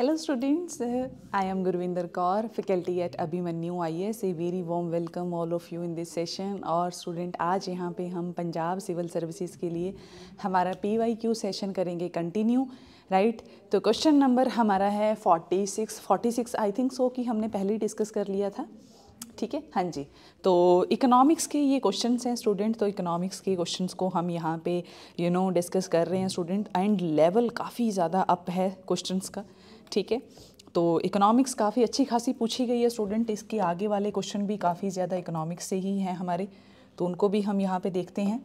Hello students I am Gurvinder Kaur faculty at Abhimanyu I S a very warm welcome all of you in this session और student आज यहाँ पे हम Punjab civil services के लिए हमारा क्यू सेशन करेंगे कंटिन्यू राइट right? तो क्वेश्चन नंबर हमारा है 46, 46 आई थिंक सो कि हमने पहले ही डिस्कस कर लिया था ठीक है हाँ जी तो इकोनॉमिक्स के ये क्वेश्चंस हैं स्टूडेंट तो इकोनॉमिक्स के क्वेश्चंस को हम यहाँ पे यू नो डिस्कस कर रहे हैं स्टूडेंट एंड लेवल काफ़ी ज़्यादा अप है क्वेश्चंस का ठीक है तो इकोनॉमिक्स काफ़ी अच्छी खासी पूछी गई है स्टूडेंट इसके आगे वाले क्वेश्चन भी काफ़ी ज़्यादा इकोनॉमिक्स से ही हैं हमारे तो उनको भी हम यहाँ पे देखते हैं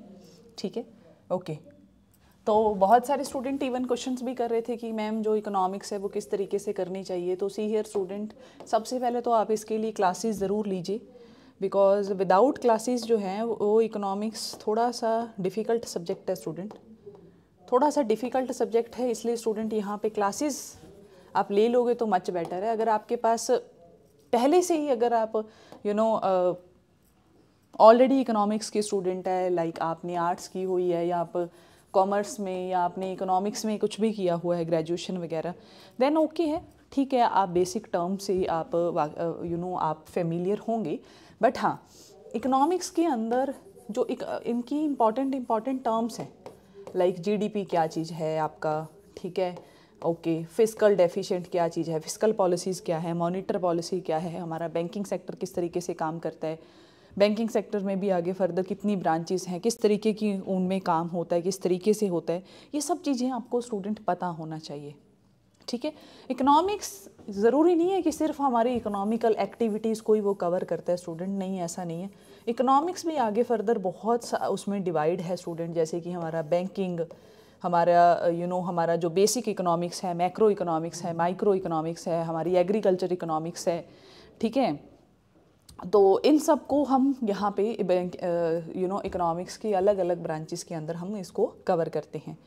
ठीक है ओके तो बहुत सारे स्टूडेंट इवन क्वेश्चंस भी कर रहे थे कि मैम जो इकोनॉमिक्स है वो किस तरीके से करनी चाहिए तो सी हेयर स्टूडेंट सबसे पहले तो आप इसके लिए क्लासेस ज़रूर लीजिए बिकॉज विदाउट क्लासेस जो हैं वो इकोनॉमिक्स थोड़ा सा डिफ़िकल्ट सब्जेक्ट है स्टूडेंट थोड़ा सा डिफ़िकल्ट सब्जेक्ट है इसलिए स्टूडेंट यहाँ पे क्लासेस आप ले लोगे तो मच बेटर है अगर आपके पास पहले से ही अगर आप यू नो ऑलरेडी इकोनॉमिक्स के स्टूडेंट है लाइक like आपने आर्ट्स की हुई है या आप कॉमर्स में या आपने इकोनॉमिक्स में कुछ भी किया हुआ है ग्रेजुएशन वगैरह देन ओके है ठीक है आप बेसिक टर्म से ही आप यू नो आप फेमिलियर होंगे बट हाँ इकोनॉमिक्स के अंदर जो एक, इनकी इम्पॉर्टेंट इम्पॉर्टेंट टर्म्स हैं लाइक जीडीपी क्या चीज़ है आपका ठीक है ओके फिस्कल डेफिशिएंट क्या चीज़ है फिस्कल पॉलिसीज़ क्या है मॉनिटर पॉलिसी क्या है हमारा बैंकिंग सेक्टर किस तरीके से काम करता है बैंकिंग सेक्टर में भी आगे फर्दर कितनी ब्रांचेस हैं किस तरीके की उनमें काम होता है किस तरीके से होता है ये सब चीज़ें आपको स्टूडेंट पता होना चाहिए ठीक है इकोनॉमिक्स ज़रूरी नहीं है कि सिर्फ हमारी इकोनॉमिकल एक्टिविटीज़ को ही वो कवर करता है स्टूडेंट नहीं ऐसा नहीं है इकोनॉमिक्स भी आगे फर्दर बहुत सा उसमें डिवाइड है स्टूडेंट जैसे कि हमारा बैंकिंग हमारा यू you नो know, हमारा जो बेसिक इकोनॉमिक्स है मैक्रो इकोनॉमिक्स है माइक्रो इकोनॉमिक्स है हमारी एग्रीकल्चर इकोनॉमिक्स है ठीक है तो इन सब को हम यहाँ पे यू नो इकोनॉमिक्स की अलग अलग ब्रांचेस के अंदर हम इसको कवर करते हैं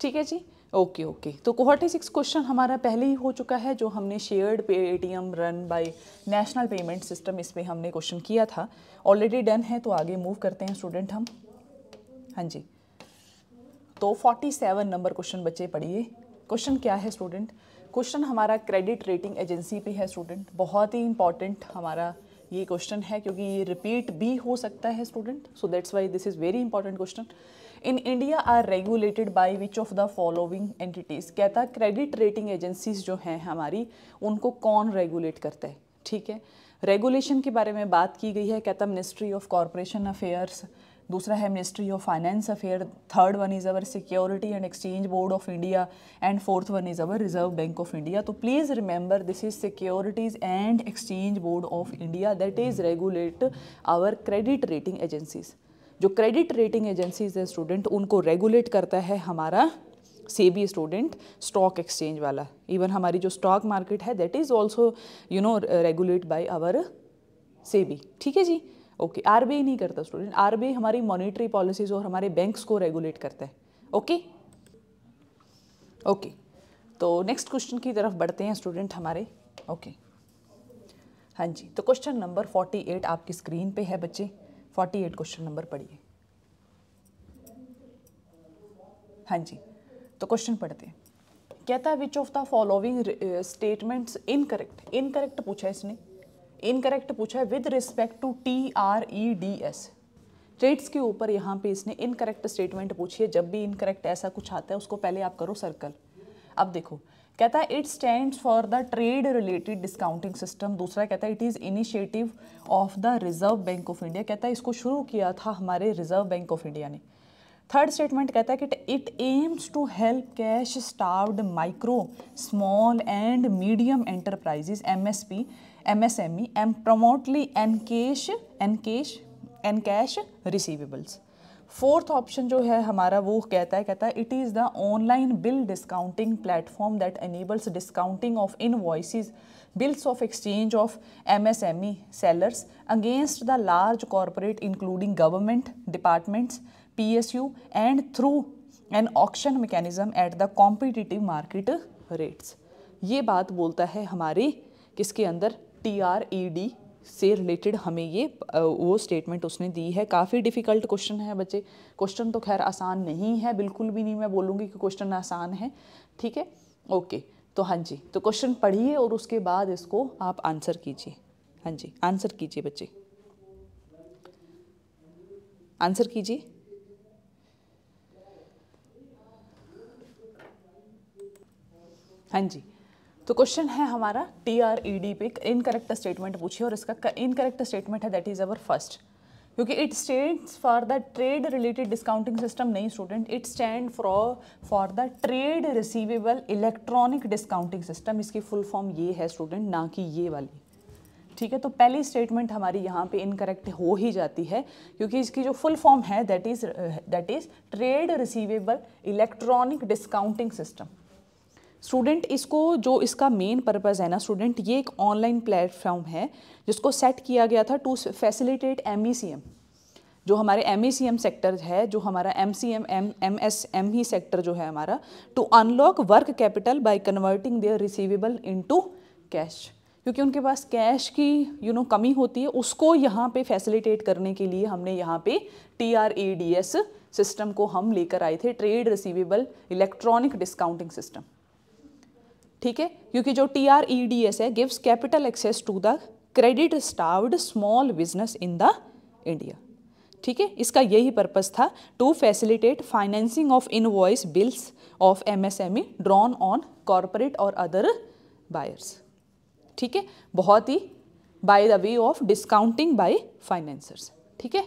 ठीक है जी ओके ओके तो कोहटी सिक्स क्वेश्चन हमारा पहले ही हो चुका है जो हमने शेयर्ड पे ATM run by national payment system इस पर हमने क्वेश्चन किया था ऑलरेडी डन है तो आगे मूव करते हैं स्टूडेंट हम हाँ जी तो 47 नंबर क्वेश्चन बच्चे पढ़िए क्वेश्चन क्या है स्टूडेंट क्वेश्चन हमारा क्रेडिट रेटिंग एजेंसी पे है स्टूडेंट बहुत ही इंपॉर्टेंट हमारा ये क्वेश्चन है क्योंकि ये रिपीट भी हो सकता है student so that's why this is very important question in India are regulated by which of the following entities कहता क्रेडिट रेटिंग एजेंसीज जो हैं हमारी उनको कौन रेगुलेट करता है ठीक है रेगुलेशन के बारे में बात की गई है कहता मिनिस्ट्री ऑफ कॉरपोरेशन अफेयर्स दूसरा है ministry of finance affair third one is our security and exchange board of India and fourth one is our reserve bank of India तो please remember this is securities and exchange board of India that is regulate our credit rating agencies जो credit rating agencies है student उनको regulate करता है हमारा से student stock exchange वाला even हमारी जो स्टॉक मार्केट है that is also you know regulate by our SEBI ठीक है जी ओके आर नहीं करता स्टूडेंट आर हमारी मॉनिटरी पॉलिसीज और हमारे बैंक्स को रेगुलेट करता है ओके ओके तो नेक्स्ट क्वेश्चन की तरफ बढ़ते हैं स्टूडेंट हमारे ओके हाँ जी तो क्वेश्चन नंबर फोर्टी एट आपकी स्क्रीन पे है बच्चे फोर्टी एट क्वेश्चन नंबर पढ़िए हाँ जी तो क्वेश्चन पढ़ते हैं कहता है which of the following statements incorrect incorrect पूछा है इसने इनकरेक्ट पूछा है with respect to T R E D S trades के ऊपर यहाँ पे इसने इनकरेक्ट स्टेटमेंट पूछी है जब भी इनकरेक्ट ऐसा कुछ आता है उसको पहले आप करो सर्कल अब देखो कहता है it stand for the trade related discounting system दूसरा कहता है it is initiative of the reserve bank of India कहता है इसको शुरू किया था हमारे रिजर्व बैंक ऑफ इंडिया ने थर्ड स्टेटमेंट कहता है कि it aims to help cash starved micro small and medium enterprises M M M S E एन and एन encash एन कैश रिसिवेबल्स फोर्थ ऑप्शन जो है हमारा वो कहता है कहता है it is the online bill discounting platform that enables discounting of invoices bills of exchange of M S M E sellers against the large corporate including government departments P S U and through an auction mechanism at the competitive market rates ये बात बोलता है हमारी किसके अंदर T R E D से related हमें ये वो स्टेटमेंट उसने दी है काफ़ी डिफ़िकल्ट क्वेश्चन है बच्चे क्वेश्चन तो खैर आसान नहीं है बिल्कुल भी नहीं मैं बोलूँगी कि क्वेश्चन आसान है ठीक है ओके तो हाँ जी तो क्वेश्चन पढ़िए और उसके बाद इसको आप आंसर कीजिए हाँ जी आंसर कीजिए बच्चे आंसर कीजिए हाँ जी तो क्वेश्चन है हमारा टी आर ई डी पे इनकरेक्ट स्टेटमेंट पूछिए और इसका इनकरेक्ट स्टेटमेंट है दैट इज़ अवर फर्स्ट क्योंकि it stands for the trade related discounting system नहीं student it stand for for the trade receivable electronic discounting system इसकी full form ये है स्टूडेंट ना कि ये वाली ठीक है तो पहली स्टेटमेंट हमारी यहाँ पे इनकरेक्ट हो ही जाती है क्योंकि इसकी जो फुल फॉर्म है that is that is trade receivable electronic discounting system student इसको जो इसका मेन पर्पज़ है ना स्टूडेंट ये एक ऑनलाइन प्लेटफॉर्म है जिसको सेट किया गया था टू फैसिलिटेट एम जो हमारे एम सेक्टर e है जो हमारा M C M M M S M ही सेक्टर जो है हमारा to unlock work capital by converting their receivable to cash क्योंकि उनके पास कैश की यू you नो know, कमी होती है उसको यहाँ पे फैसिलिटेट करने के लिए हमने यहाँ पे T R E D S system को हम लेकर आए थे trade receivable electronic discounting system ठीक है क्योंकि जो T R E D S है gives capital access to the credit starved small business in the India ठीक है इसका यही पर्पज़ था to facilitate financing of voice bills of MSME drawn on corporate और अदर बायर्स ठीक है बहुत ही by the way of discounting by financers ठीक है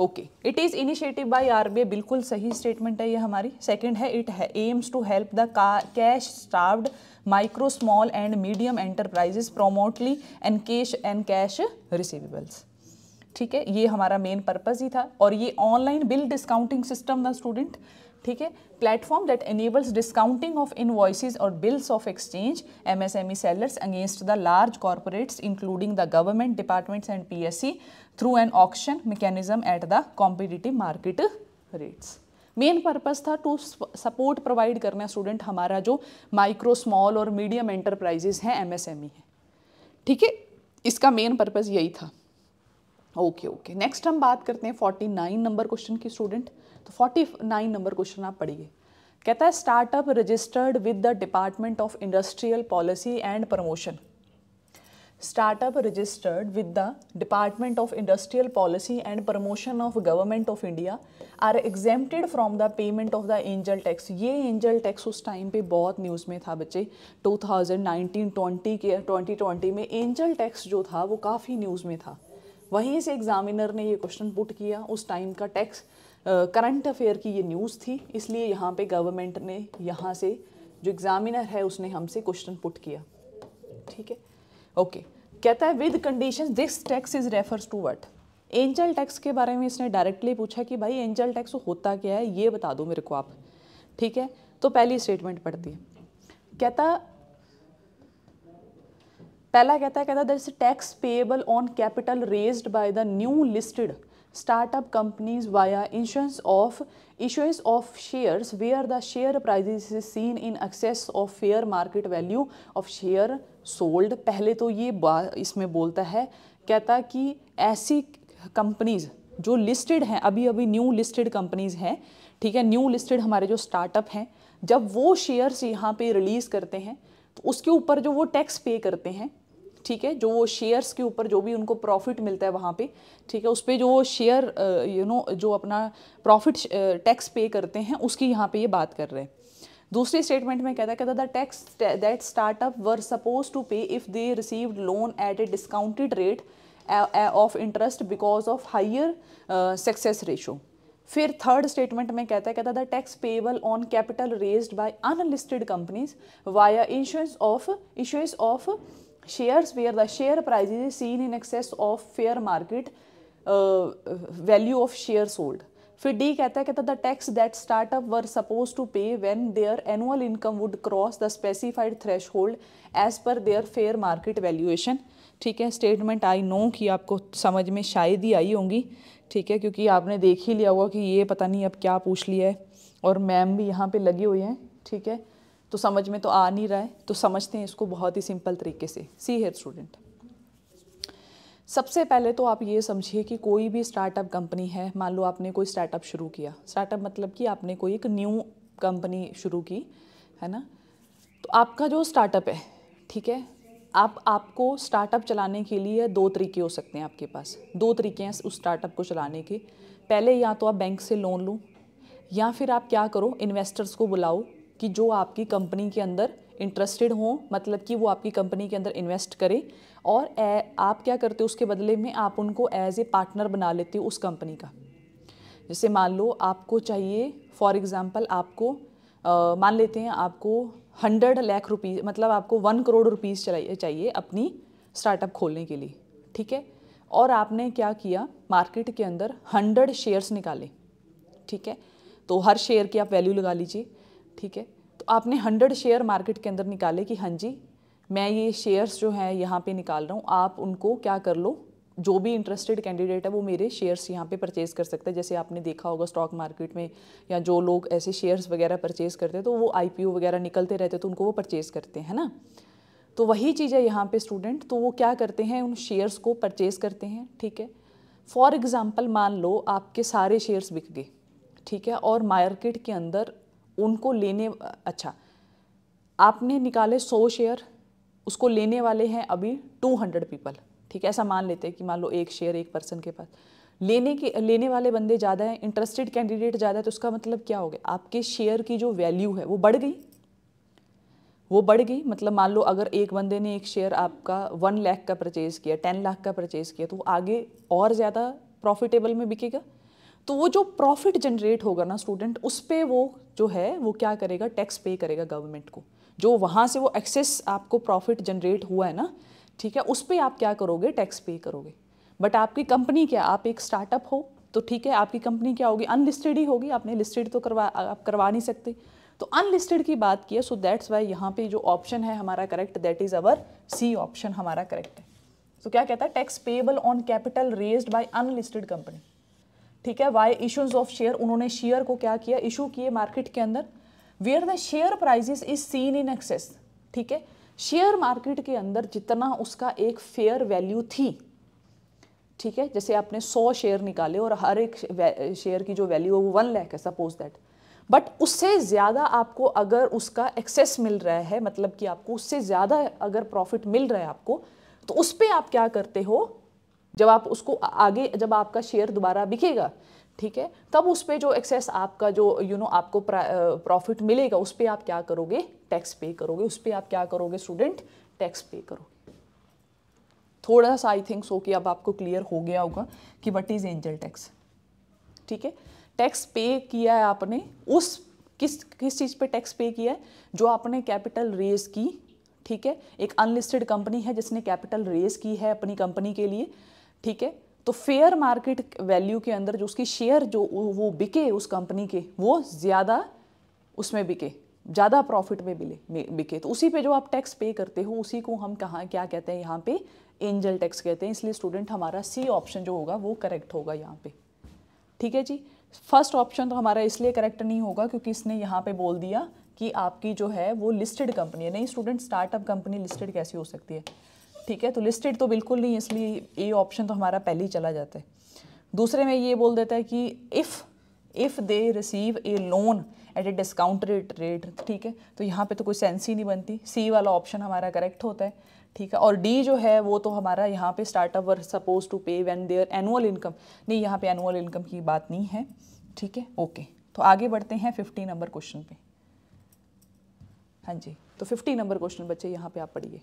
okay it is initiative by RBI बिल्कुल सही स्टेटमेंट है ये हमारी सेकंड है इट है aims to help the cash starved micro small and medium enterprises promptly and cash and cash receivables ठीक है ये हमारा मेन पर्पज़ ही था और ये ऑनलाइन बिल डिस्काउंटिंग सिस्टम था स्टूडेंट ठीक है platform that enables discounting of invoices और bills of exchange MSME sellers against the large corporates including the government departments and PSC through an auction mechanism at the competitive market rates main purpose था to support provide करना student हमारा जो micro small और medium enterprises हैं MSME e है ठीक है इसका मेन पर्पज़ यही था ओके ओके नेक्स्ट हम बात करते हैं फोर्टी नाइन नंबर क्वेश्चन की स्टूडेंट तो फोर्टी नाइन नंबर क्वेश्चन आप पढ़िए कहता है startup registered with the department of industrial policy and promotion startup registered with the department of industrial policy and promotion of government of India are exempted from the payment of the angel tax ये angel tax उस time पे बहुत news में था बच्चे 2019-20 के 2020 में angel tax जो था वो काफ़ी न्यूज़ में था वहीं से एग्जामिनर ने ये क्वेश्चन पुट किया उस टाइम का टैक्स करंट अफेयर की ये न्यूज़ थी इसलिए यहाँ पे गवर्नमेंट ने यहाँ से जो एग्ज़ामिनर है उसने हमसे क्वेश्चन पुट किया ठीक है ओके कहता है with condition this tax is refers to what angel tax के बारे में इसने डायरेक्टली पूछा कि भाई एंजल टैक्स होता क्या है ये बता दो मेरे को आप ठीक है तो पहली स्टेटमेंट पढ़ती है कहता पहला कहता है कहता that is tax payable on capital raised by the new listed startup companies via issuance of issuance of shares where the share price is seen in excess of fair market value of share sold पहले तो ये बा इसमें बोलता है कहता कि ऐसी कंपनीज जो लिस्टेड हैं अभी अभी न्यू लिस्टेड कंपनीज हैं ठीक है न्यू लिस्टेड हमारे जो स्टार्टअप हैं जब वो शेयर्स यहाँ पे रिलीज़ करते हैं तो उसके ऊपर जो वो टैक्स पे करते हैं ठीक है जो वो शेयर्स के ऊपर जो भी उनको प्रॉफिट मिलता है वहाँ पे ठीक है उस पर जो शेयर यू नो जो अपना प्रॉफिट टैक्स पे करते हैं उसकी यहाँ पे ये बात कर रहे हैं दूसरी स्टेटमेंट में कहता है कहता the tax that startup were suppose to pay if they receive loan at a discounted rate of interest because of higher success ratio फिर थर्ड स्टेटमेंट में कहता है कहता the tax payable on capital raised by unlisted companies via insurance of insurance of shares where the share price is seen in excess of fair market uh, value of shares sold फिर D कहता है कहता the tax that startup were suppose to pay when their annual income would cross the specified threshold as per their fair market valuation ठीक है statement I know कि आपको समझ में शायद ही आई होंगी ठीक है क्योंकि आपने देख ही लिया होगा कि ये पता नहीं अब क्या पूछ लिया है और मैम भी यहाँ पे लगी हुई हैं ठीक है तो समझ में तो आ नहीं रहा है तो समझते हैं इसको बहुत ही सिंपल तरीके से सी हेयर स्टूडेंट सबसे पहले तो आप ये समझिए कि कोई भी स्टार्टअप कंपनी है मान लो आपने कोई स्टार्टअप शुरू किया स्टार्टअप मतलब कि आपने कोई एक न्यू कंपनी शुरू की है ना तो आपका जो स्टार्टअप है ठीक है आप आपको स्टार्टअप चलाने के लिए दो तरीके हो सकते हैं आपके पास दो तरीके हैं उस स्टार्टअप को चलाने के पहले या तो आप बैंक से लोन लो या फिर आप क्या करो इन्वेस्टर्स को बुलाओ कि जो आपकी कंपनी के अंदर इंटरेस्टेड हों मतलब कि वो आपकी कंपनी के अंदर इन्वेस्ट करें और ए, आप क्या करते हो उसके बदले में आप उनको एज ए पार्टनर बना लेते हो उस कंपनी का जैसे मान लो आपको चाहिए फॉर एग्ज़ाम्पल आपको आ, मान लेते हैं आपको हंड्रेड लाख रुपीज़ मतलब आपको वन करोड़ रुपीज़ चाहिए अपनी स्टार्टअप खोलने के लिए ठीक है और आपने क्या किया मार्केट के अंदर हंड्रेड शेयर्स निकाले ठीक है तो हर शेयर की आप वैल्यू लगा लीजिए ठीक है तो आपने हंड्रेड शेयर मार्केट के अंदर निकाले कि हाँ जी मैं ये शेयर्स जो हैं यहाँ पे निकाल रहा हूँ आप उनको क्या कर लो जो भी इंटरेस्टेड कैंडिडेट है वो मेरे शेयर्स यहाँ पे परचेज़ कर सकता है जैसे आपने देखा होगा स्टॉक मार्केट में या जो लोग ऐसे शेयर्स वगैरह परचेज़ करते हैं तो वो आई वगैरह निकलते रहते हैं तो उनको वो परचेज़ करते हैं ना तो वही चीज़ है यहाँ पे स्टूडेंट तो वो क्या करते हैं उन शेयर्स को परचेज़ करते हैं ठीक है फॉर एग्ज़ाम्पल मान लो आपके सारे शेयर्स बिक गए ठीक है और मार्केट के अंदर उनको लेने अच्छा आपने निकाले सौ शेयर उसको लेने वाले हैं अभी टू हंड्रेड पीपल ठीक है ऐसा मान लेते हैं कि मान लो एक शेयर एक पर्सन के पास लेने के लेने वाले बंदे ज़्यादा हैं इंटरेस्टेड कैंडिडेट ज़्यादा है तो उसका मतलब क्या हो गया आपके शेयर की जो वैल्यू है वो बढ़ गई वो बढ़ गई मतलब मान लो अगर एक बंदे ने एक शेयर आपका वन लाख का परचेज़ किया टेन लाख का परचेज़ किया तो वो आगे और ज़्यादा प्रॉफिटेबल में बिकेगा तो वो जो प्रॉफिट जनरेट होगा ना स्टूडेंट उस पर वो जो है वो क्या करेगा टैक्स पे करेगा गवर्नमेंट को जो वहाँ से वो एक्सेस आपको प्रॉफिट जनरेट हुआ है ना ठीक है उस पर आप क्या करोगे टैक्स पे करोगे बट आपकी कंपनी क्या आप एक स्टार्टअप हो तो ठीक है आपकी कंपनी क्या होगी अनलिस्टेड ही होगी आपने लिस्टेड तो करवा आप करवा नहीं सकते तो अनलिस्टेड की बात की है सो दैट्स वाई यहाँ पे जो ऑप्शन है हमारा correct that is our C option हमारा करेक्ट है सो so, क्या कहता है tax payable on capital raised by unlisted company ठीक है वाई इशूज ऑफ शेयर उन्होंने शेयर को क्या किया इशू किए मार्केट के अंदर where the share prices is seen in excess ठीक है शेयर मार्केट के अंदर जितना उसका एक फेयर वैल्यू थी ठीक है जैसे आपने 100 शेयर निकाले और हर एक शेयर की जो वैल्यू है वो वन लैख है सपोज दैट बट उससे ज़्यादा आपको अगर उसका एक्सेस मिल रहा है मतलब कि आपको उससे ज़्यादा अगर प्रॉफिट मिल रहा है आपको तो उस पर आप क्या करते हो जब आप उसको आगे जब आपका शेयर दोबारा बिकेगा ठीक है तब उस पर जो एक्सेस आपका जो यू you नो know, आपको प्रॉफिट मिलेगा उस पर आप क्या करोगे टैक्स पे करोगे उस पर आप क्या करोगे स्टूडेंट टैक्स पे करोगे थोड़ा सा आई थिंक सो कि अब आपको क्लियर हो गया होगा कि वट इज़ एंजल टैक्स ठीक है टैक्स पे किया है आपने उस किस किस चीज़ पे टैक्स पे किया है जो आपने कैपिटल रेज की ठीक है एक अनलिस्टेड कंपनी है जिसने कैपिटल रेज की है अपनी कंपनी के लिए ठीक है तो फेयर मार्केट वैल्यू के अंदर जो उसकी शेयर जो वो बिके उस कंपनी के वो ज़्यादा उसमें बिके ज़्यादा प्रॉफिट में बिले बिके तो उसी पे जो आप टैक्स पे करते हो उसी को हम कहाँ क्या कहते हैं यहाँ पे एंजल टैक्स कहते हैं इसलिए स्टूडेंट हमारा सी ऑप्शन जो होगा वो करेक्ट होगा यहाँ पे ठीक है जी फर्स्ट ऑप्शन तो हमारा इसलिए करेक्ट नहीं होगा क्योंकि इसने यहाँ पर बोल दिया कि आपकी जो है वो लिस्टेड कंपनी है नहीं स्टूडेंट स्टार्टअप कंपनी लिस्टेड कैसी हो सकती है ठीक है तो लिस्टेड तो बिल्कुल नहीं इसलिए ए ऑप्शन तो हमारा पहले ही चला जाता है दूसरे में ये बोल देता है कि if if they receive a loan at a discount rate rate ठीक है तो यहाँ पे तो कोई सेंस ही नहीं बनती सी वाला ऑप्शन हमारा करेक्ट होता है ठीक है और डी जो है वो तो हमारा यहाँ पे startup were suppose to pay when their annual income नहीं यहाँ पे एनुअल इनकम की बात नहीं है ठीक है ओके तो आगे बढ़ते हैं फिफ्टी नंबर क्वेश्चन पे हाँ जी तो फिफ्टी नंबर क्वेश्चन बच्चे यहाँ पे आप पढ़िए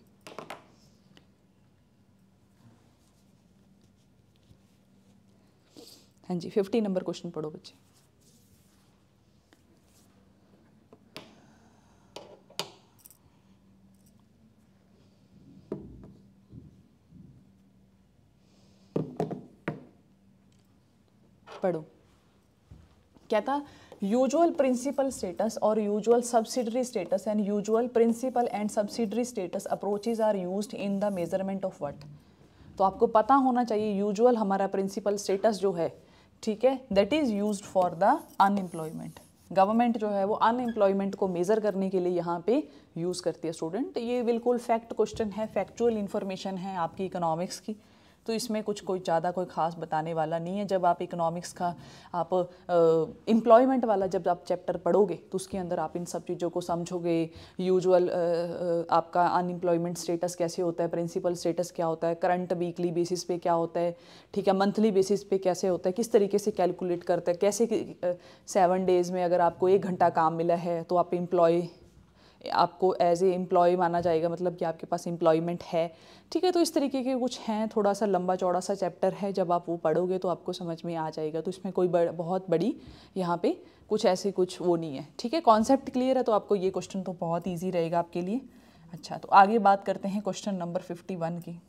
हाँ जी फिफ्टी नंबर क्वेश्चन पढ़ो बच्चे पढ़ो क्या था यूजुअल प्रिंसिपल स्टेटस और usual subsidiary status and usual principal and subsidiary status approaches are used in the measurement of what तो आपको पता होना चाहिए यूजुअल हमारा प्रिंसिपल स्टेटस जो है ठीक है that is use for the unemployment government जो है वो अनएम्प्लॉयमेंट को मेज़र करने के लिए यहाँ पे यूज़ करती है स्टूडेंट ये बिल्कुल फैक्ट क्वेश्चन है फैक्चुअल इन्फॉर्मेशन है आपकी इकोनॉमिक्स की तो इसमें कुछ कोई ज़्यादा कोई ख़ास बताने वाला नहीं है जब आप इकोनॉमिक्स का आप इम्प्लॉयमेंट वाला जब आप चैप्टर पढ़ोगे तो उसके अंदर आप इन सब चीज़ों को समझोगे यूजुअल आपका अनएम्प्लॉयमेंट स्टेटस कैसे होता है प्रिंसिपल स्टेटस क्या होता है करंट वीकली बेसिस पे क्या होता है ठीक है मंथली बेसिस पे कैसे होता है किस तरीके से कैलकुलेट करता है कैसे सेवन डेज़ में अगर आपको एक घंटा काम मिला है तो आप इम्प्लॉय आपको एज ए एम्प्लॉय माना जाएगा मतलब कि आपके पास एम्प्लॉयमेंट है ठीक है तो इस तरीके के कुछ हैं थोड़ा सा लंबा चौड़ा सा चैप्टर है जब आप वो पढ़ोगे तो आपको समझ में आ जाएगा तो इसमें कोई बड़, बहुत बड़ी यहाँ पे कुछ ऐसे कुछ वो नहीं है ठीक है कॉन्सेप्ट क्लियर है तो आपको ये क्वेश्चन तो बहुत ईजी रहेगा आपके लिए अच्छा तो आगे बात करते हैं क्वेश्चन नंबर फिफ्टी वन की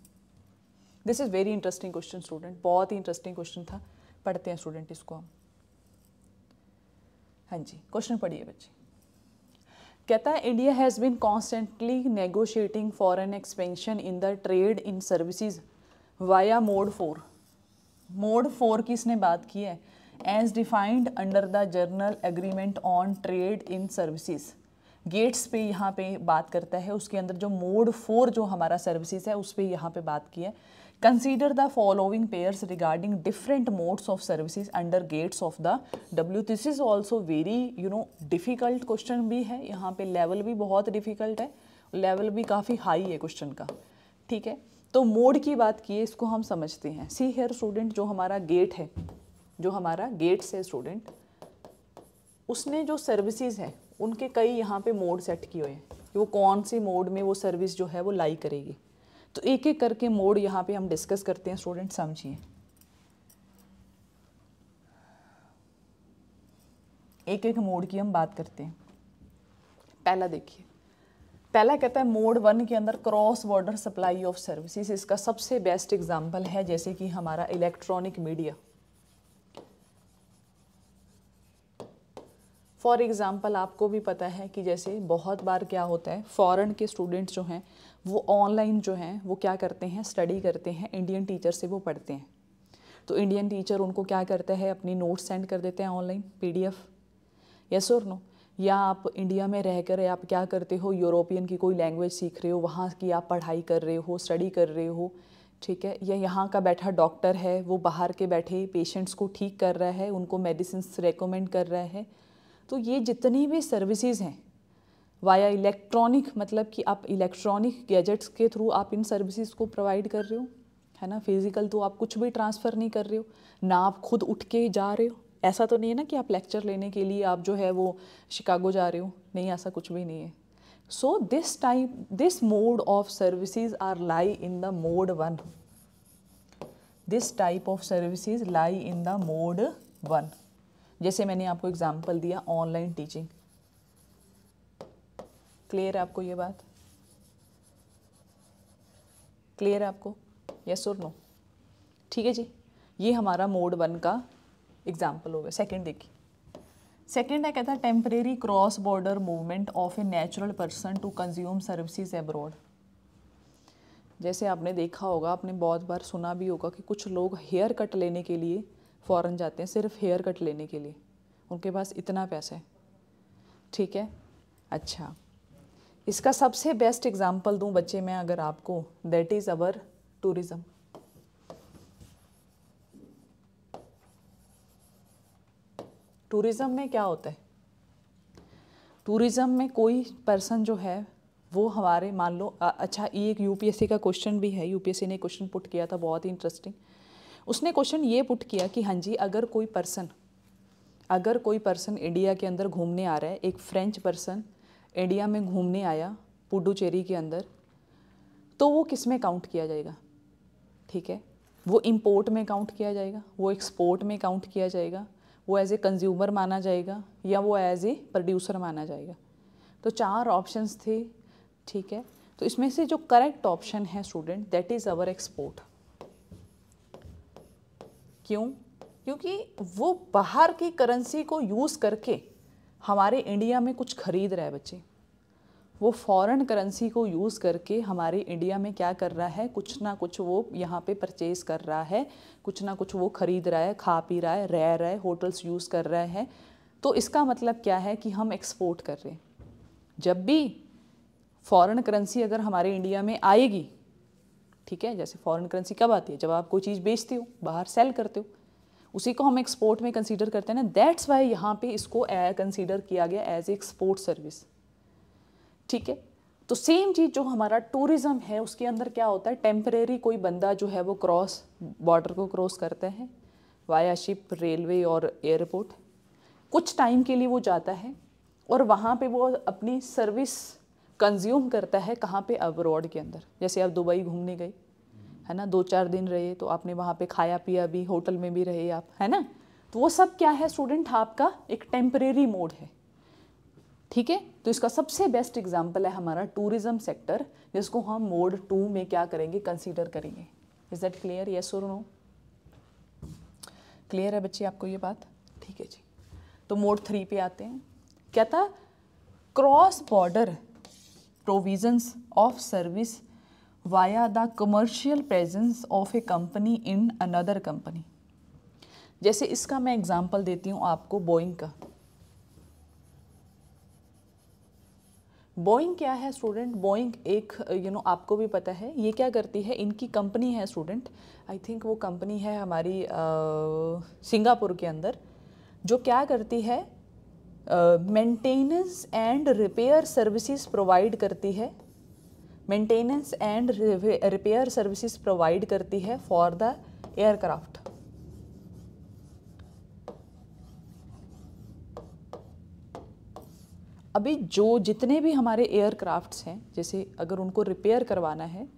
this is very interesting question student बहुत ही इंटरेस्टिंग क्वेश्चन था पढ़ते हैं स्टूडेंट इसको हम हाँ जी क्वेश्चन पढ़िए बच्चे कहता है India has been constantly negotiating for expansion in the trade in services via mode four mode four की इसने बात की है as defined under the general agreement on trade in services GATS पे यहाँ पे बात करता है उसके अंदर जो मोड फोर जो हमारा सर्विसेज है उस पर यहाँ पे बात की है consider the following pairs regarding different modes of services under gates of the w this is also very you know difficult question भी है यहाँ पे level भी बहुत difficult है level भी काफ़ी high है question का ठीक है तो मोड की बात किए इसको हम समझते हैं सी हेयर स्टूडेंट जो हमारा गेट है जो हमारा गेट्स है स्टूडेंट उसने जो सर्विसेज है उनके कई यहाँ पे मोड सेट किए हुए हैं कि वो कौन से मोड में वो सर्विस जो है वो लाई करेगी तो एक एक करके मोड यहाँ पे हम डिस्कस करते हैं स्टूडेंट समझिए एक एक मोड की हम बात करते हैं पहला देखिए पहला कहता है मोड वन के अंदर cross border supply of services इसका सबसे बेस्ट एग्जांपल है जैसे कि हमारा इलेक्ट्रॉनिक मीडिया फॉर एग्ज़ाम्पल आपको भी पता है कि जैसे बहुत बार क्या होता है फॉरेन के स्टूडेंट्स जो हैं वो ऑनलाइन जो हैं वो क्या करते हैं स्टडी करते हैं इंडियन टीचर से वो पढ़ते हैं तो इंडियन टीचर उनको क्या करता है अपनी नोट्स सेंड कर देते हैं ऑनलाइन पीडीएफ यस और नो या आप इंडिया में रह कर आप क्या करते हो यूरोपियन की कोई लैंग्वेज सीख रहे हो वहाँ की आप पढ़ाई कर रहे हो स्टडी कर रहे हो ठीक है या यहाँ का बैठा डॉक्टर है वो बाहर के बैठे पेशेंट्स को ठीक कर रहा है उनको मेडिसिन रेकमेंड कर रहा है तो ये जितनी भी सर्विसेज हैं वाया इलेक्ट्रॉनिक मतलब कि आप इलेक्ट्रॉनिक गैजेट्स के थ्रू आप इन सर्विसेज को प्रोवाइड कर रहे हो है ना फिजिकल तो आप कुछ भी ट्रांसफ़र नहीं कर रहे हो ना आप खुद उठ के जा रहे हो ऐसा तो नहीं है ना कि आप लेक्चर लेने के लिए आप जो है वो शिकागो जा रहे हो नहीं ऐसा कुछ भी नहीं है so this type this mode of services are lie in the mode one this type of services lie in the mode one जैसे मैंने आपको एग्जाम्पल दिया ऑनलाइन टीचिंग क्लियर है आपको ये बात क्लियर है आपको यस और नो ठीक है जी ये हमारा मोड वन का एग्जाम्पल हो गया सेकेंड देखिए सेकेंड है कहता है temporary cross border movement of a natural person to consume services abroad जैसे आपने देखा होगा आपने बहुत बार सुना भी होगा कि कुछ लोग हेयर कट लेने के लिए फ़ौरन जाते हैं सिर्फ हेयर कट लेने के लिए उनके पास इतना पैसा है ठीक है अच्छा इसका सबसे बेस्ट एग्जाम्पल दूं बच्चे मैं अगर आपको that is our tourism tourism में क्या होता है टूरिज्म में कोई पर्सन जो है वो हमारे मान लो अच्छा ये एक यूपीएससी का क्वेश्चन भी है यूपीएससी ने क्वेश्चन पुट किया था बहुत ही इंटरेस्टिंग उसने क्वेश्चन ये पुट किया कि हाँ जी अगर कोई पर्सन अगर कोई पर्सन इंडिया के अंदर घूमने आ रहा है एक फ्रेंच पर्सन इंडिया में घूमने आया पुडुचेरी के अंदर तो वो किस में काउंट किया जाएगा ठीक है वो इम्पोर्ट में काउंट किया जाएगा वो एक्सपोर्ट में काउंट किया जाएगा वो एज ए कंज्यूमर माना जाएगा या वो एज ए प्रोड्यूसर माना जाएगा तो चार ऑप्शंस थे ठीक है तो इसमें से जो करेक्ट ऑप्शन है student that is our export क्यों क्योंकि वो बाहर की करेंसी को यूज़ करके हमारे इंडिया में कुछ खरीद रहा है बच्चे वो फॉरेन करेंसी को यूज़ करके हमारे इंडिया में क्या कर रहा है कुछ ना कुछ वो यहाँ पे परचेज़ कर रहा है कुछ ना कुछ वो ख़रीद रहा है खा पी रहा है रह रहा है होटल्स यूज़ कर रहा है तो इसका मतलब क्या है कि हम एक्सपोर्ट कर रहे हैं जब भी फॉरेन करेंसी अगर हमारे इंडिया में आएगी ठीक है जैसे फॉरेन करेंसी कब आती है जब आप कोई चीज़ बेचते हो बाहर सेल करते हो उसी को हम एक्सपोर्ट में कंसीडर करते हैं ना दैट्स वाई यहाँ पे इसको कंसीडर uh, किया गया एज एक्सपोर्ट सर्विस ठीक है तो सेम चीज़ जो हमारा टूरिज़म है उसके अंदर क्या होता है टेम्परेरी कोई बंदा जो है वो क्रॉस बॉर्डर को क्रॉस करता है वाया शिप रेलवे और एयरपोर्ट कुछ टाइम के लिए वो जाता है और वहाँ पे वो अपनी सर्विस कंज्यूम करता है कहाँ पे अब्रॉड के अंदर जैसे आप दुबई घूमने गए है ना दो चार दिन रहे तो आपने वहाँ पे खाया पिया भी होटल में भी रहे आप है ना तो वो सब क्या है स्टूडेंट आपका एक टेम्परेरी मोड है ठीक है तो इसका सबसे बेस्ट एग्जाम्पल है हमारा टूरिज्म सेक्टर जिसको हम मोड टू में क्या करेंगे कंसिडर करेंगे इज़ दैट क्लियर येस और नो क्लियर है बच्चे आपको ये बात ठीक है जी तो मोड थ्री पे आते हैं क्या था cross border provisions of service via the commercial presence of a company in another company जैसे इसका मैं एग्ज़ाम्पल देती हूँ आपको बोइंग का बोइंग क्या है स्टूडेंट बोइंग एक यू you नो know, आपको भी पता है ये क्या करती है इनकी कंपनी है स्टूडेंट आई थिंक वो कंपनी है हमारी सिंगापुर के अंदर जो क्या करती है maintenance and repair services provide करती है maintenance and repair services provide करती है फॉर द एयरक्राफ्ट अभी जो जितने भी हमारे एयरक्राफ्ट्स हैं जैसे अगर उनको रिपेयर करवाना है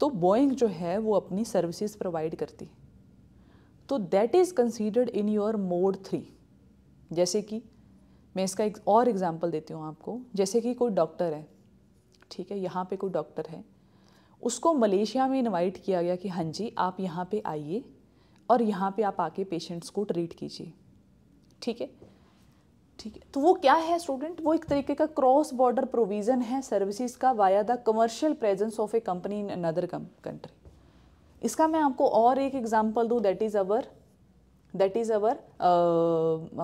तो बोइंग जो है वो अपनी सर्विसेज प्रोवाइड करती है तो that is considered in your mode three जैसे कि मैं इसका एक और एग्जांपल देती हूँ आपको जैसे कि कोई डॉक्टर है ठीक है यहाँ पे कोई डॉक्टर है उसको मलेशिया में इनवाइट किया गया कि हाँ जी आप यहाँ पे आइए और यहाँ पे आप आके पेशेंट्स को ट्रीट कीजिए ठीक है ठीक है तो वो क्या है स्टूडेंट वो एक तरीके का क्रॉस बॉर्डर प्रोविज़न है सर्विसेज का via the commercial presence of a company in another country इसका मैं आपको और एक एग्जाम्पल दूँ that is our that is our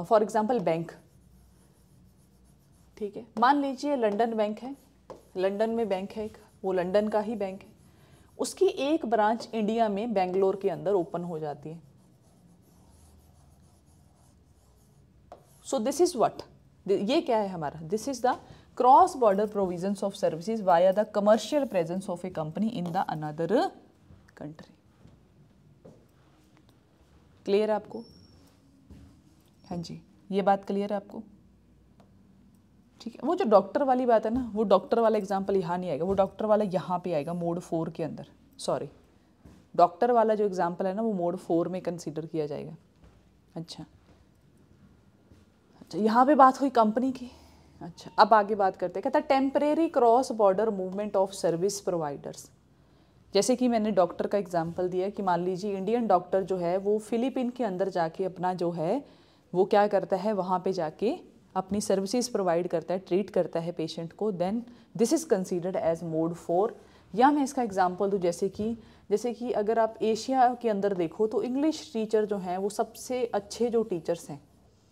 for example bank ठीक है मान लीजिए लंडन बैंक है लंदन में बैंक है एक वो लंदन का ही बैंक है उसकी एक ब्रांच इंडिया में बेंगलोर के अंदर ओपन हो जाती है सो दिस इज़ वट ये क्या है हमारा this is the cross border provisions of services via the commercial presence of a company in the another country clear आपको हाँ जी ये बात क्लियर है आपको ठीक है वो जो डॉक्टर वाली बात है ना वो डॉक्टर वाला एग्जाम्पल यहाँ नहीं आएगा वो डॉक्टर वाला यहाँ पे आएगा मोड फोर के अंदर सॉरी डॉक्टर वाला जो एग्जाम्पल है ना वो मोड फोर में कंसिडर किया जाएगा अच्छा अच्छा यहाँ पे बात हुई कंपनी की अच्छा अब आगे बात करते हैं कहता temporary cross border movement of service providers जैसे कि मैंने डॉक्टर का एग्जाम्पल दिया कि मान लीजिए इंडियन डॉक्टर जो है वो फिलीपीन के अंदर जाके अपना जो है वो क्या करता है वहाँ पे जाके अपनी सर्विसेज प्रोवाइड करता है ट्रीट करता है पेशेंट को then this is considered as mode four या मैं इसका एग्जाम्पल दूँ जैसे कि जैसे कि अगर आप एशिया के अंदर देखो तो इंग्लिश टीचर जो हैं वो सबसे अच्छे जो टीचर्स हैं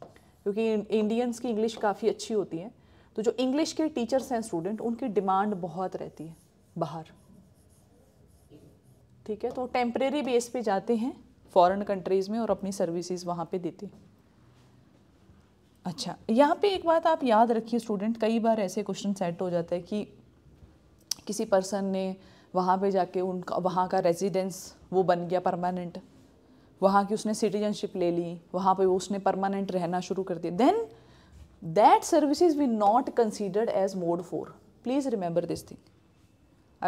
क्योंकि इंडियंस की इंग्लिश काफ़ी अच्छी होती है तो जो इंग्लिश के टीचर्स हैं स्टूडेंट उनकी डिमांड बहुत रहती है बाहर ठीक है तो टेम्परेरी बेस पे जाते हैं फॉरेन कंट्रीज़ में और अपनी सर्विसेज वहाँ पे देते हैं अच्छा यहाँ पे एक बात आप याद रखिए स्टूडेंट कई बार ऐसे क्वेश्चन सेट हो जाते हैं कि किसी पर्सन ने वहाँ पे जाके उनका वहाँ का रेजिडेंस वो बन गया परमानेंट वहाँ की उसने सिटीजनशिप ले ली वहाँ पे उसने परमानेंट रहना शुरू कर दिया then that services we not considered as mode four please remember this thing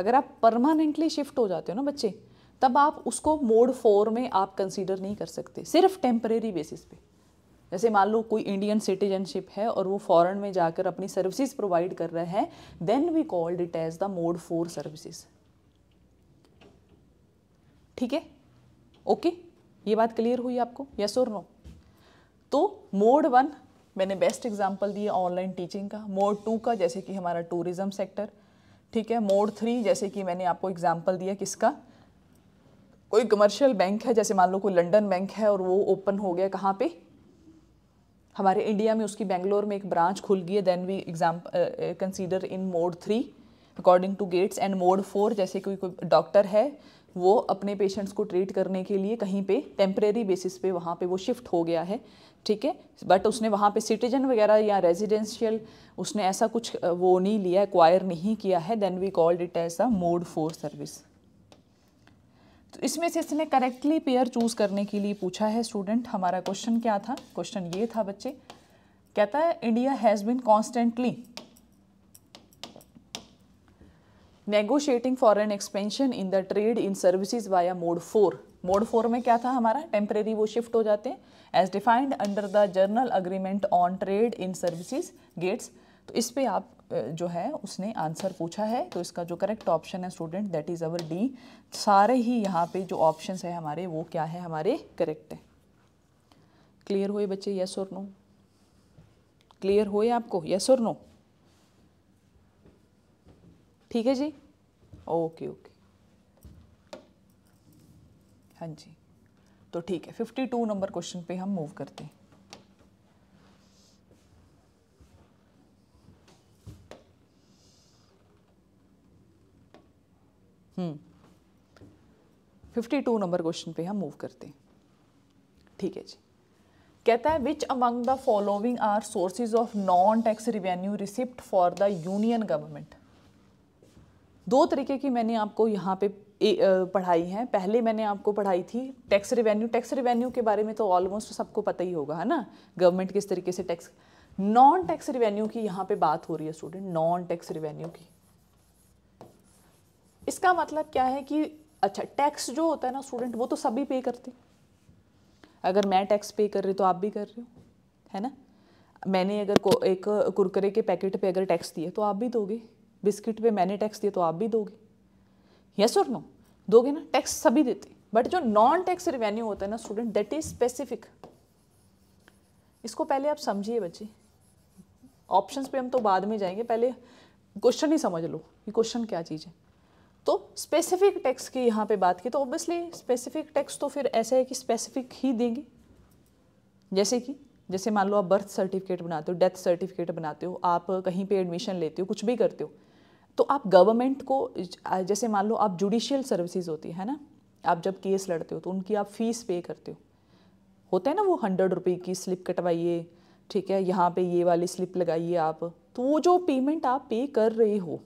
अगर आप परमानेंटली शिफ्ट हो जाते हो ना बच्चे तब आप उसको मोड फोर में आप कंसीडर नहीं कर सकते सिर्फ टेम्परेरी बेसिस पे जैसे मान लो कोई इंडियन सिटीजनशिप है और वो फॉरेन में जाकर अपनी सर्विसेज प्रोवाइड कर रहे हैं then we called it as the mode four services ठीक है ओके ये बात क्लियर हुई आपको यस और नो तो मोड वन मैंने बेस्ट एग्जाम्पल दिए ऑनलाइन टीचिंग का मोड टू का जैसे कि हमारा टूरिज्म सेक्टर ठीक है मोड थ्री जैसे कि मैंने आपको एग्जाम्पल दिया किसका कोई कमर्शियल बैंक है जैसे मान लो कोई लंदन बैंक है और वो ओपन हो गया कहाँ पे हमारे इंडिया में उसकी बेंगलोर में एक ब्रांच खुल गई है then we exam consider in mode three according to GATS and mode four जैसे कोई कोई डॉक्टर है वो अपने पेशेंट्स को ट्रीट करने के लिए कहीं पे टेम्परेरी बेसिस पे वहाँ पे वो शिफ्ट हो गया है ठीक है बट उसने वहाँ पे सिटीजन वगैरह या रेजिडेंशियल उसने ऐसा कुछ uh, वो नहीं लिया एक्वायर नहीं किया है then we called it as a mode four service इसमें से इसने करेक्टली पेयर चूज़ करने के लिए पूछा है स्टूडेंट हमारा क्वेश्चन क्या था क्वेश्चन ये था बच्चे कहता है India has been constantly negotiating foreign expansion in the trade in services via mode four mode four में क्या था हमारा टेम्परेरी वो शिफ्ट हो जाते हैं as defined under the general agreement on trade in services GATS तो इस पर आप जो है उसने आंसर पूछा है तो इसका जो करेक्ट ऑप्शन है student that is our D सारे ही यहाँ पे जो ऑप्शन है हमारे वो क्या है हमारे करेक्ट है क्लियर हुए बच्चे यस और नो क्लियर हुए आपको यस और नो ठीक है जी ओके ओके हाँ जी तो ठीक है 52 नंबर क्वेश्चन पे हम मूव करते हैं फिफ्टी टू नंबर क्वेश्चन पे हम मूव करते हैं ठीक है जी कहता है which among the following are sources of non tax revenue receipt for the union government दो तरीके की मैंने आपको यहाँ पे पढ़ाई है पहले मैंने आपको पढ़ाई थी टैक्स रिवेन्यू टैक्स रिवेन्यू के बारे में तो ऑलमोस्ट सबको पता ही होगा है ना गवर्नमेंट किस तरीके से टैक्स नॉन टैक्स रिवेन्यू की यहाँ पे बात हो रही है स्टूडेंट नॉन टैक्स रिवेन्यू की इसका मतलब क्या है कि अच्छा टैक्स जो होता है ना स्टूडेंट वो तो सभी पे करते अगर मैं टैक्स पे कर रही तो आप भी कर रहे हो है ना मैंने अगर को एक कुरकरे के पैकेट पे अगर टैक्स दिए तो आप भी दोगे बिस्किट पे मैंने टैक्स दिए तो आप भी दोगे यस और नो दोगे ना टैक्स सभी देते बट जो नॉन टैक्स रिवेन्यू होता है ना स्टूडेंट दैट इज स्पेसिफिक इसको पहले आप समझिए बच्चे ऑप्शंस पे हम तो बाद में जाएंगे पहले क्वेश्चन ही समझ लो कि क्वेश्चन क्या चीज़ है तो स्पेसिफिक टैक्स की यहाँ पे बात की तो ऑब्वियसली स्पेसिफिक टैक्स तो फिर ऐसा है कि स्पेसिफिक ही देंगे जैसे कि जैसे मान लो आप बर्थ सर्टिफिकेट बनाते हो डेथ सर्टिफिकेट बनाते हो आप कहीं पे एडमिशन लेते हो कुछ भी करते हो तो आप गवर्नमेंट को जैसे मान लो आप जुडिशियल सर्विसेज होती है ना आप जब केस लड़ते हो तो उनकी आप फीस पे करते हो होते हैं ना वो हंड्रेड रुपये की स्लिप कटवाइए ठीक है यहाँ पे ये वाली स्लिप लगाइए आप तो वो जो पेमेंट आप पे कर रहे हो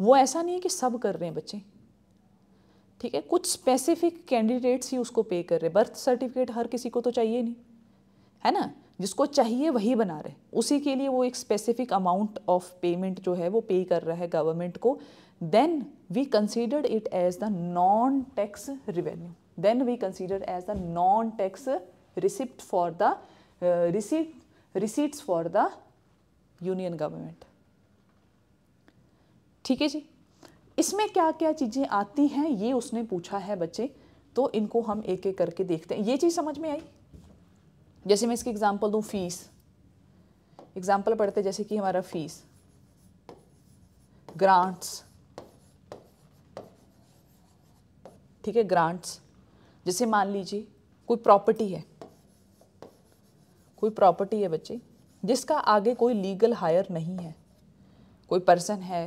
वो ऐसा नहीं है कि सब कर रहे हैं बच्चे ठीक है कुछ स्पेसिफिक कैंडिडेट्स ही उसको पे कर रहे हैं बर्थ सर्टिफिकेट हर किसी को तो चाहिए नहीं है ना जिसको चाहिए वही बना रहे उसी के लिए वो एक स्पेसिफिक अमाउंट ऑफ पेमेंट जो है वो पे कर रहा है गवर्नमेंट को then we considered it as the non tax revenue then we consider as the non tax receipt for the receipt receipts for the union government ठीक है जी इसमें क्या क्या चीज़ें आती हैं ये उसने पूछा है बच्चे तो इनको हम एक एक करके देखते हैं ये चीज़ समझ में आई जैसे मैं इसकी एग्ज़ाम्पल दूँ फ़ीस एग्ज़ाम्पल पढ़ते जैसे कि हमारा फ़ीस ग्रांट्स ठीक है ग्रांट्स जैसे मान लीजिए कोई प्रॉपर्टी है कोई प्रॉपर्टी है बच्चे जिसका आगे कोई लीगल हायर नहीं है कोई पर्सन है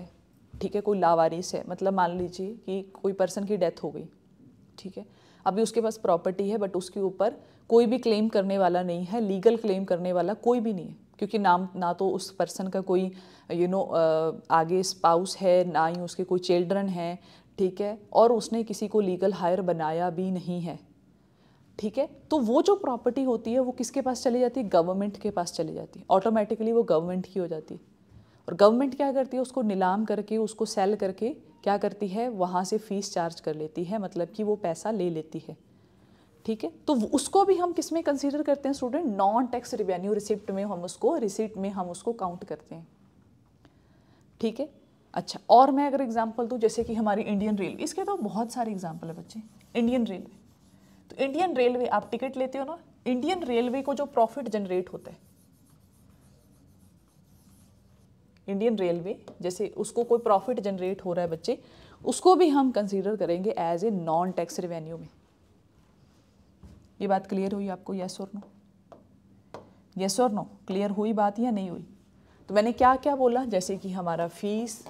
ठीक है कोई लावारिस है मतलब मान लीजिए कि कोई पर्सन की डेथ हो गई ठीक है अभी उसके पास प्रॉपर्टी है बट उसके ऊपर कोई भी क्लेम करने वाला नहीं है लीगल क्लेम करने वाला कोई भी नहीं है क्योंकि नाम ना तो उस पर्सन का कोई यू you नो know, आगे स्पाउस है ना ही उसके कोई चिल्ड्रन हैं ठीक है और उसने किसी को लीगल हायर बनाया भी नहीं है ठीक है तो वो जो प्रॉपर्टी होती है वो किसके पास चली जाती है गवर्नमेंट के पास चली जाती है ऑटोमेटिकली वो गवर्नमेंट की हो जाती है और गवर्नमेंट क्या करती है उसको नीलाम करके उसको सेल करके क्या करती है वहाँ से फ़ीस चार्ज कर लेती है मतलब कि वो पैसा ले लेती है ठीक है तो उसको भी हम किस में कंसीडर करते हैं student non tax revenue receipt में हम उसको रिसिप्ट में हम उसको काउंट करते हैं ठीक है अच्छा और मैं अगर एग्जांपल दूँ जैसे कि हमारी इंडियन रेलवे इसके तो बहुत सारे एग्जांपल है बच्चे इंडियन रेलवे तो इंडियन रेलवे आप टिकट लेते हो ना इंडियन रेलवे को जो प्रॉफिट जनरेट होता है इंडियन रेलवे जैसे उसको कोई प्रॉफिट जनरेट हो रहा है बच्चे उसको भी हम कंसीडर करेंगे as a non tax revenue में ये बात क्लियर हुई आपको येस और नो यस और नो क्लियर हुई बात या नहीं हुई तो मैंने क्या क्या बोला जैसे कि हमारा फीस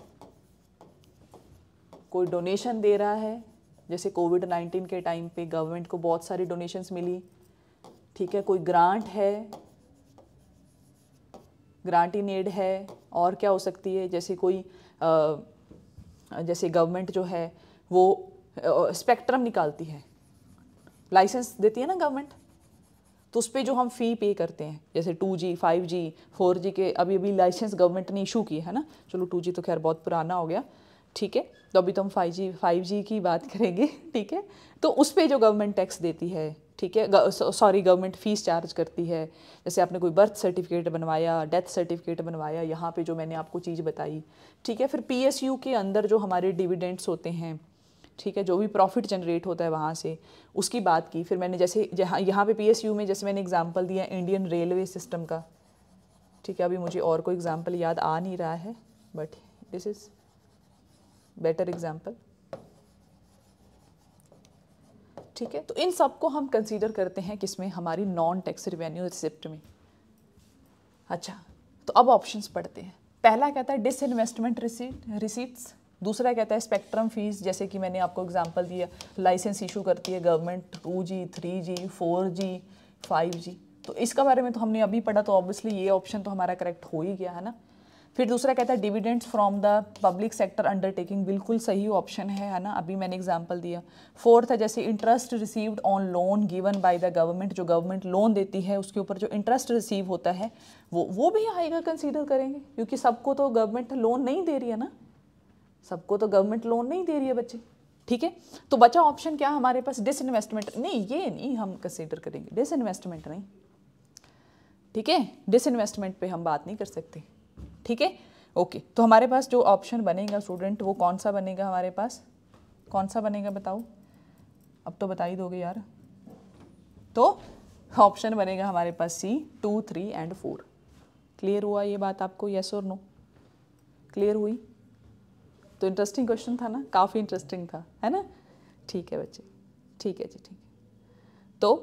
कोई डोनेशन दे रहा है जैसे कोविड नाइन्टीन के टाइम पे गवर्नमेंट को बहुत सारी डोनेशंस मिली ठीक है कोई ग्रांट है ग्रांट इन एड है और क्या हो सकती है जैसे कोई जैसे गवर्नमेंट जो है वो स्पेक्ट्रम निकालती है लाइसेंस देती है ना गवर्नमेंट तो उस पर जो हम फ़ी पे करते हैं जैसे two G five G four G के अभी अभी लाइसेंस गवर्नमेंट ने इशू की है ना चलो टू जी तो खैर बहुत पुराना हो गया ठीक है तो अभी तो हम फाइव जी फाइव जी की बात करेंगे ठीक है तो उस पर जो गवर्नमेंट टैक्स देती है ठीक है सॉरी गवर्नमेंट फ़ीस चार्ज करती है जैसे आपने कोई बर्थ सर्टिफिकेट बनवाया डेथ सर्टिफिकेट बनवाया यहाँ पे जो मैंने आपको चीज़ बताई ठीक है फिर पीएसयू के अंदर जो हमारे डिविडेंट्स होते हैं ठीक है जो भी प्रॉफिट जनरेट होता है वहाँ से उसकी बात की फिर मैंने जैसे जहाँ यहाँ पे पी में जैसे मैंने एग्जाम्पल दिया इंडियन रेलवे सिस्टम का ठीक है अभी मुझे और कोई एग्जाम्पल याद आ नहीं रहा है but this is better example ठीक है तो इन सब को हम कंसीडर करते हैं किसमें हमारी नॉन टैक्स रिवेन्यू रिसिप्ट में अच्छा तो अब ऑप्शंस पढ़ते हैं पहला कहता है डिस इन्वेस्टमेंट रिसीट रिसीट्स दूसरा कहता है स्पेक्ट्रम फीस जैसे कि मैंने आपको एग्जाम्पल दिया लाइसेंस इशू करती है government two G three G four G five G तो इसका बारे में तो हमने अभी पढ़ा तो ऑब्वियसली ये ऑप्शन तो हमारा करेक्ट हो ही गया है ना फिर दूसरा कहता है dividends from the public sector undertaking बिल्कुल सही ऑप्शन है है ना अभी मैंने एग्जांपल दिया फोर्थ है जैसे interest received on loan given by the government जो गवर्नमेंट लोन देती है उसके ऊपर जो इंटरेस्ट रिसीव होता है वो वो भी आएगा कंसीडर करेंगे क्योंकि सबको तो गवर्नमेंट लोन नहीं दे रही है ना सबको तो गवर्नमेंट लोन नहीं दे रही है बच्चे ठीक है तो बचा ऑप्शन क्या हमारे पास डिसइन्वेस्टमेंट नहीं ये नहीं हम कंसिडर करेंगे डिसइन्वेस्टमेंट नहीं ठीक है डिसइन्वेस्टमेंट पे हम बात नहीं कर सकते ठीक है ओके तो हमारे पास जो ऑप्शन बनेगा स्टूडेंट वो कौन सा बनेगा हमारे पास कौन सा बनेगा बताओ अब तो बता ही दोगे यार तो ऑप्शन बनेगा हमारे पास C two three and four clear हुआ ये बात आपको येस और नो क्लियर हुई तो इंटरेस्टिंग क्वेश्चन था ना काफ़ी इंटरेस्टिंग था है ना ठीक है बच्चे ठीक है जी ठीक है तो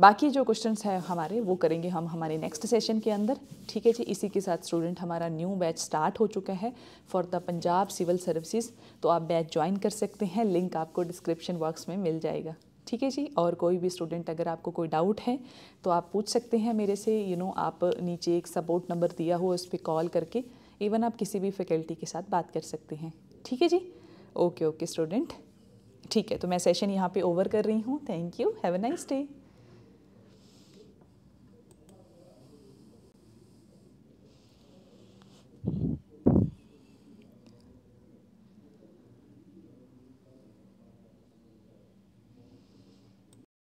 बाकी जो क्वेश्चन हैं हमारे वो करेंगे हम हमारे नेक्स्ट सेशन के अंदर ठीक है जी इसी के साथ स्टूडेंट हमारा न्यू बैच स्टार्ट हो चुका है for the Punjab civil services तो आप बैच ज्वाइन कर सकते हैं लिंक आपको डिस्क्रिप्शन बॉक्स में मिल जाएगा ठीक है जी और कोई भी स्टूडेंट अगर आपको कोई डाउट है तो आप पूछ सकते हैं मेरे से यू you नो know, आप नीचे एक सपोर्ट नंबर दिया हो उस पर कॉल करके इवन आप किसी भी फैकल्टी के साथ बात कर सकते हैं ठीक है जी ओके ओके स्टूडेंट ठीक है तो मैं सेशन यहाँ पे ओवर कर रही हूँ thank you have a nice day